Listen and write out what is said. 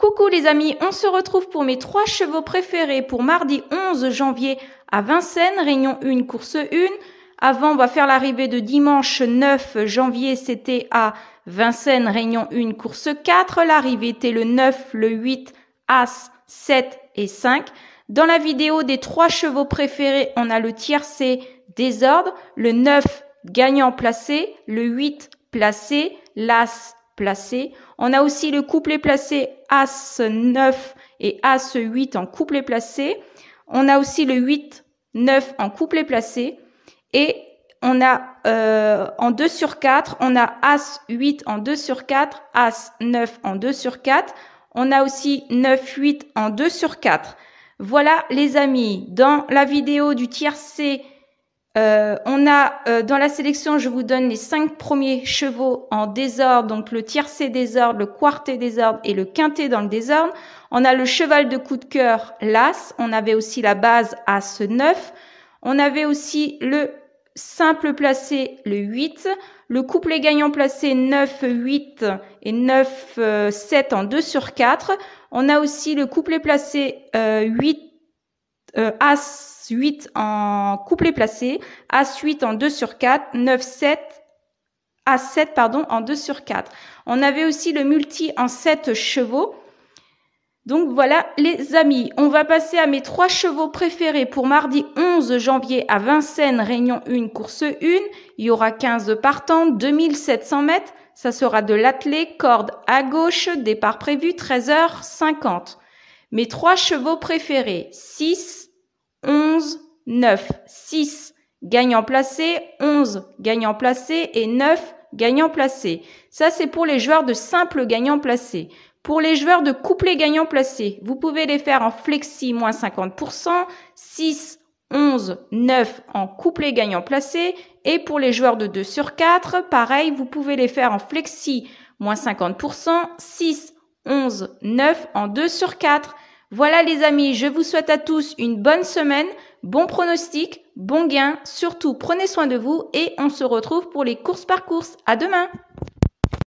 Coucou les amis, on se retrouve pour mes trois chevaux préférés pour mardi 11 janvier à Vincennes, Réunion 1, course 1. Avant, on va faire l'arrivée de dimanche 9 janvier, c'était à Vincennes, Réunion 1, course 4. L'arrivée était le 9, le 8, As, 7 et 5. Dans la vidéo des trois chevaux préférés, on a le tiercé désordre, le 9 gagnant placé, le 8 placé, l'As placé. On a aussi le couplet placé As 9 et As 8 en couplet placé. On a aussi le 8, 9 en couplet placé. Et on a euh, en 2 sur 4, on a As 8 en 2 sur 4, As 9 en 2 sur 4. On a aussi 9, 8 en 2 sur 4. Voilà les amis, dans la vidéo du tiercé euh, on a euh, dans la sélection, je vous donne les cinq premiers chevaux en désordre, donc le tiercé désordre, le quarté désordre et le quinté dans le désordre. On a le cheval de coup de cœur, l'as. On avait aussi la base as 9. On avait aussi le simple placé, le 8. Le couplet gagnant placé 9, 8 et 9, 7 euh, en 2 sur 4. On a aussi le couplet placé 8, euh, As-8 en couplet placé, As-8 en 2 sur 4, 9-7, As-7 pardon, en 2 sur 4. On avait aussi le multi en 7 chevaux. Donc voilà les amis, on va passer à mes trois chevaux préférés pour mardi 11 janvier à Vincennes, Réunion 1, course 1. Il y aura 15 partants, 2700 mètres. Ça sera de l'attelé, corde à gauche, départ prévu 13h50. Mes trois chevaux préférés, 6, 11, 9. 6, gagnant placé, 11, gagnant placé et 9, gagnant placé. Ça, c'est pour les joueurs de simple gagnant placé. Pour les joueurs de couplet gagnant placé, vous pouvez les faire en flexi moins 50%, 6, 11, 9 en couplet gagnant placé. Et pour les joueurs de 2 sur 4, pareil, vous pouvez les faire en flexi moins 50%, 6, 11, 9 en 2 sur 4. Voilà les amis, je vous souhaite à tous une bonne semaine, bon pronostic, bon gain, surtout prenez soin de vous et on se retrouve pour les courses par courses. À demain!